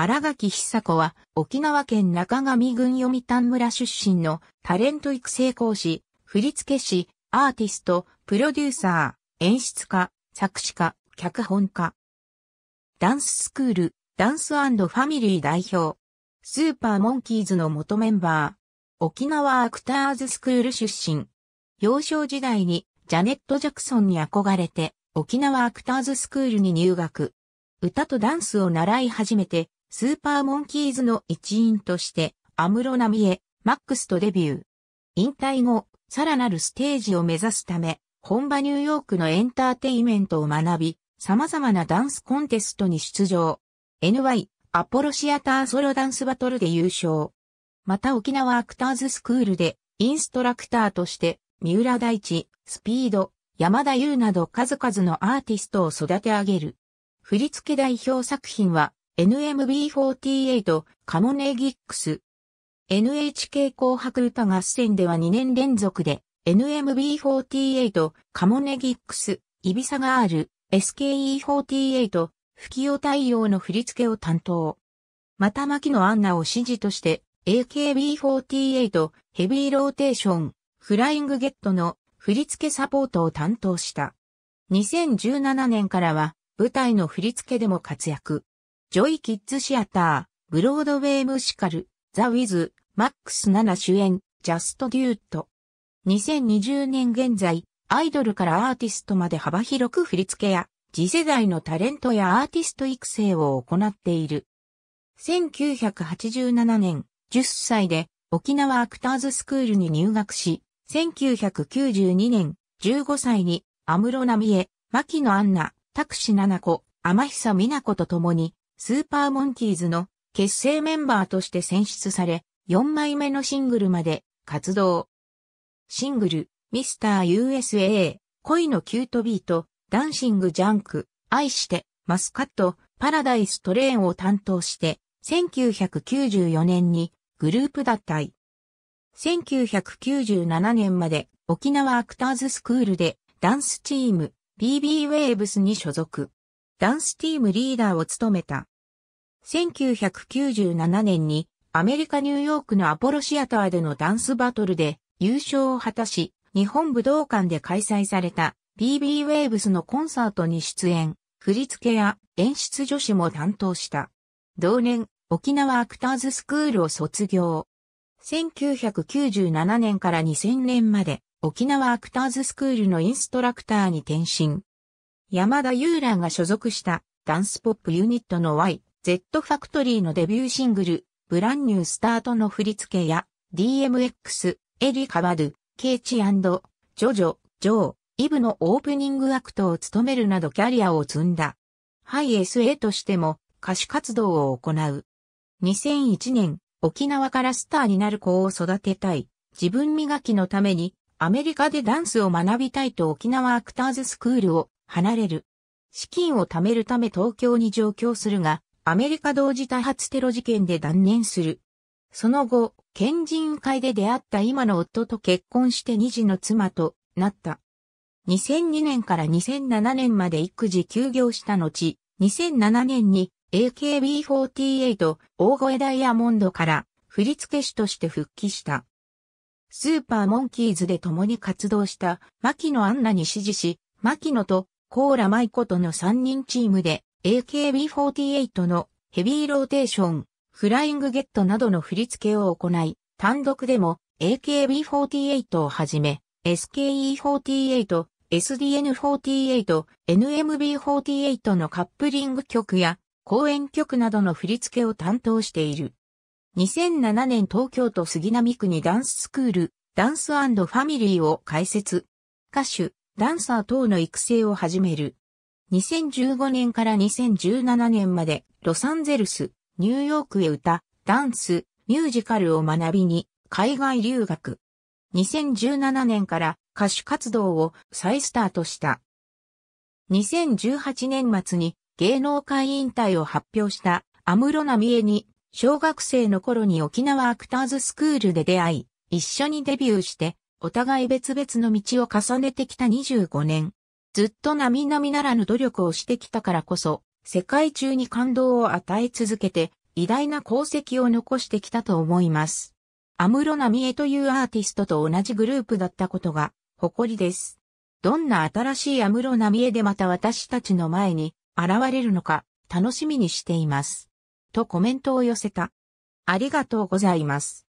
荒垣久子は、沖縄県中上郡読谷村出身のタレント育成講師、振付師、アーティスト、プロデューサー、演出家、作詞家、脚本家。ダンススクール、ダンスファミリー代表。スーパーモンキーズの元メンバー。沖縄アクターズスクール出身。幼少時代にジャネット・ジャクソンに憧れて沖縄アクターズスクールに入学。歌とダンスを習い始めてスーパーモンキーズの一員として、アムロナミエ、マックスとデビュー。引退後、さらなるステージを目指すため、本場ニューヨークのエンターテイメントを学び、様々なダンスコンテストに出場。NY、アポロシアターソロダンスバトルで優勝。また沖縄アクターズスクールで、インストラクターとして、三浦大地、スピード、山田優など数々のアーティストを育て上げる。振付代表作品は、NMB48、カモネギックス。NHK 紅白歌合戦では2年連続で、NMB48、カモネギックス、イビサガール、SKE48、器用対応の振り付けを担当。また牧野アンナを指示として、AKB48、ヘビーローテーション、フライングゲットの振り付けサポートを担当した。2017年からは、舞台の振り付けでも活躍。ジョイ・キッズ・シアター、ブロードウェイ・ムシカル、ザ・ウィズ、マックスナナ主演、ジャスト・デュート。2020年現在、アイドルからアーティストまで幅広く振り付けや、次世代のタレントやアーティスト育成を行っている。1987年、10歳で沖縄アクターズスクールに入学し、1992年、15歳に、ロナミエ、マキノアンナ、ナナコ、アマヒサミナコと共に、スーパーモンキーズの結成メンバーとして選出され、4枚目のシングルまで活動。シングル、ミスター USA、恋のキュートビート、ダンシングジャンク、愛して、マスカット、パラダイストレーンを担当して、1994年にグループ脱退。1997年まで沖縄アクターズスクールでダンスチーム BB ウェーブスに所属。ダンスチームリーダーを務めた。1997年にアメリカ・ニューヨークのアポロシアターでのダンスバトルで優勝を果たし、日本武道館で開催された BB ウェーブスのコンサートに出演、振付や演出女子も担当した。同年、沖縄アクターズスクールを卒業。1997年から2000年まで沖縄アクターズスクールのインストラクターに転身。山田優蘭が所属したダンスポップユニットの Y、Z ファクトリーのデビューシングル、ブランニュースタートの振り付けや、DMX、エリカバドゥ、ケイチジョジョ、ジョー、イブのオープニングアクトを務めるなどキャリアを積んだ。ハイ SA としても歌手活動を行う。2001年、沖縄からスターになる子を育てたい。自分磨きのためにアメリカでダンスを学びたいと沖縄アクターズスクールを離れる。資金を貯めるため東京に上京するが、アメリカ同時多発テロ事件で断念する。その後、県人会で出会った今の夫と結婚して二児の妻となった。2002年から2007年まで育児休業した後、2007年に AKB48 大声ダイヤモンドから振付師として復帰した。スーパーモンキーズで共に活動した牧野アンナに支持し、牧野とコーラマイコとの3人チームで AKB48 のヘビーローテーション、フライングゲットなどの振り付けを行い、単独でも AKB48 をはじめ、SKE48、SDN48、NMB48 のカップリング曲や公演曲などの振り付けを担当している。2007年東京都杉並区にダンススクール、ダンスファミリーを開設。歌手、ダンサー等の育成を始める。2015年から2017年までロサンゼルス、ニューヨークへ歌、ダンス、ミュージカルを学びに海外留学。2017年から歌手活動を再スタートした。2018年末に芸能界引退を発表したアムロナミエに小学生の頃に沖縄アクターズスクールで出会い、一緒にデビューしてお互い別々の道を重ねてきた25年。ずっと並々ならぬ努力をしてきたからこそ、世界中に感動を与え続けて、偉大な功績を残してきたと思います。アムロナミエというアーティストと同じグループだったことが誇りです。どんな新しいアムロナミエでまた私たちの前に現れるのか楽しみにしています。とコメントを寄せた。ありがとうございます。